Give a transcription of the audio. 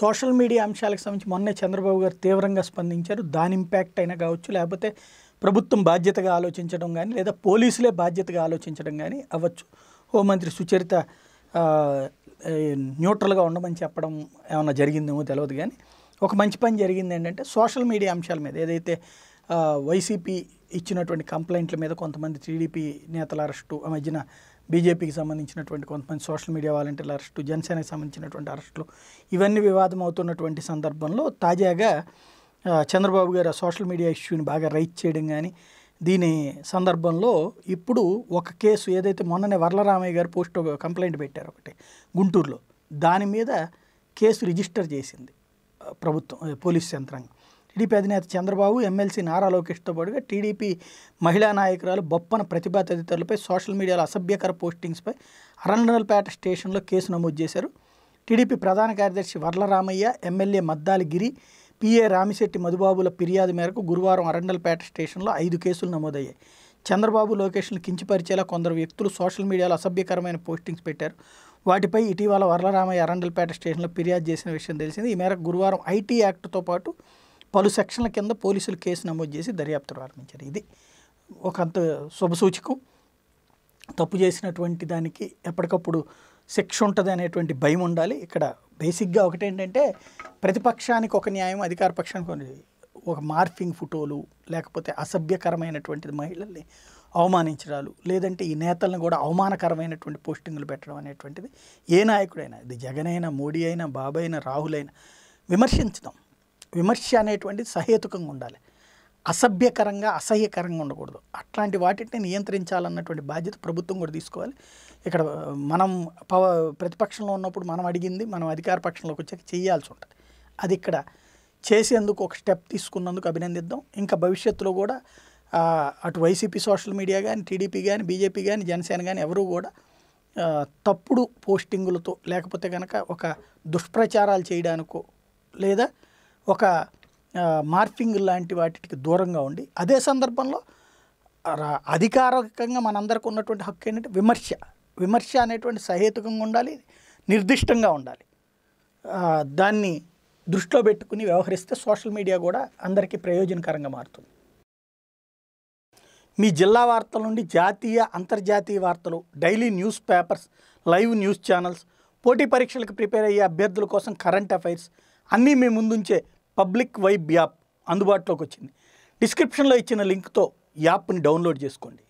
social media అంశాలకు సంబంధించి మొన్నే చంద్రబాబు గారు తీవ్రంగా స్పందించారు దాని ఇంపాక్ట్ అయినా కావచ్చు లేకపోతే ప్రభుత్వం బాధ్యతగా ఆలోచించడం కానీ లేదా పోలీసులే బాధ్యతగా ఆలోచించడం కానీ అవ్వచ్చు హోంమంత్రి సుచరిత న్యూట్రల్గా ఉండమని చెప్పడం ఏమైనా జరిగిందేమో తెలియదు కానీ ఒక మంచి పని జరిగింది ఏంటంటే సోషల్ మీడియా అంశాల మీద ఏదైతే వైసీపీ ఇచ్చినటువంటి కంప్లైంట్ల మీద కొంతమంది టీడీపీ నేతల అరెస్టు ఆ మధ్యన బీజేపీకి సంబంధించినటువంటి కొంతమంది సోషల్ మీడియా వాలంటీర్ల అరెస్టు జనసేనకి సంబంధించినటువంటి అరెస్టులు ఇవన్నీ వివాదం అవుతున్నటువంటి సందర్భంలో తాజాగా చంద్రబాబు గారు సోషల్ మీడియా ఇష్యూని బాగా రైట్ చేయడం కానీ దీని సందర్భంలో ఇప్పుడు ఒక కేసు ఏదైతే మొన్ననే వరలరామయ్య గారు పోస్ట్ కంప్లైంట్ పెట్టారు ఒకటి గుంటూరులో దాని మీద కేసు రిజిస్టర్ చేసింది ప్రభుత్వం పోలీస్ యంత్రాంగం టీడీపీ అధినేత చంద్రబాబు ఎమ్మెల్సీ నారా లోకేష్తో పాటుగా టీడీపీ మహిళా నాయకురాలు బొప్పన ప్రతిభా తదితరులపై సోషల్ మీడియాలో అసభ్యకర పోస్టింగ్స్పై అరండనల్పేట స్టేషన్లో కేసు నమోదు చేశారు టీడీపీ ప్రధాన కార్యదర్శి వర్లరామయ్య ఎమ్మెల్యే మద్దాలి గిరి పిఏ రామిశెట్టి మధుబాబుల ఫిర్యాదు మేరకు గురువారం అరండల్పేట స్టేషన్లో ఐదు కేసులు నమోదయ్యాయి చంద్రబాబు లొకేషన్లు కించిపరిచేలా కొందరు వ్యక్తులు సోషల్ మీడియాలో అసభ్యకరమైన పోస్టింగ్స్ పెట్టారు వాటిపై ఇటీవల వరలరామయ్య అరండల్పేట స్టేషన్లో ఫిర్యాదు చేసిన విషయం తెలిసింది ఈ మేరకు గురువారం ఐటీ యాక్ట్తో పాటు పలు సెక్షన్ల కింద పోలీసులు కేసు నమోదు చేసి దర్యాప్తు ప్రారంభించారు ఇది ఒక అంత శుభసూచకం తప్పు చేసినటువంటి దానికి ఎప్పటికప్పుడు శిక్ష ఉంటుంది అనేటువంటి భయం ఉండాలి ఇక్కడ బేసిక్గా ఒకటి ఏంటంటే ప్రతిపక్షానికి ఒక న్యాయం అధికార పక్షానికి ఒక మార్ఫింగ్ ఫోటోలు లేకపోతే అసభ్యకరమైనటువంటిది మహిళల్ని అవమానించడాలు లేదంటే ఈ నేతలను కూడా అవమానకరమైనటువంటి పోస్టింగులు పెట్టడం అనేటువంటిది ఏ నాయకుడైనా ఇది జగన్ అయినా మోడీ అయినా బాబు అయినా రాహుల్ అయినా విమర్శించడం విమర్శ అనేటువంటిది సహేతుకంగా ఉండాలి అసభ్యకరంగా అసహ్యకరంగా ఉండకూడదు అట్లాంటి వాటిని నియంత్రించాలన్నటువంటి బాధ్యత ప్రభుత్వం కూడా తీసుకోవాలి ఇక్కడ మనం పవ ప్రతిపక్షంలో ఉన్నప్పుడు మనం అడిగింది మనం అధికార పక్షంలోకి వచ్చాక చేయాల్సి ఉంటుంది అది ఇక్కడ చేసేందుకు ఒక స్టెప్ తీసుకున్నందుకు అభినందిద్దాం ఇంకా భవిష్యత్తులో కూడా అటు వైసీపీ సోషల్ మీడియా కానీ టీడీపీ కానీ బీజేపీ కానీ జనసేన కానీ ఎవరు కూడా తప్పుడు పోస్టింగులతో లేకపోతే కనుక ఒక దుష్ప్రచారాలు చేయడానికో లేదా ఒక మార్పింగ్ లాంటి వాటికి దూరంగా ఉండి అదే సందర్భంలో అధికారికంగా మనందరికీ ఉన్నటువంటి హక్కు ఏంటంటే విమర్శ విమర్శ అనేటువంటి సహేతుకంగా ఉండాలి నిర్దిష్టంగా ఉండాలి దాన్ని దృష్టిలో పెట్టుకుని వ్యవహరిస్తే సోషల్ మీడియా కూడా అందరికీ ప్రయోజనకరంగా మారుతుంది మీ జిల్లా వార్తల నుండి జాతీయ అంతర్జాతీయ వార్తలు daily news papers live news channels పోటీ పరీక్షలకు ప్రిపేర్ అయ్యే అభ్యర్థుల కోసం కరెంట్ అఫైర్స్ అన్నీ మీ ముందుంచే పబ్లిక్ వైబ్ యాప్ అందుబాటులోకి వచ్చింది డిస్క్రిప్షన్లో ఇచ్చిన లింక్తో యాప్ని డౌన్లోడ్ చేసుకోండి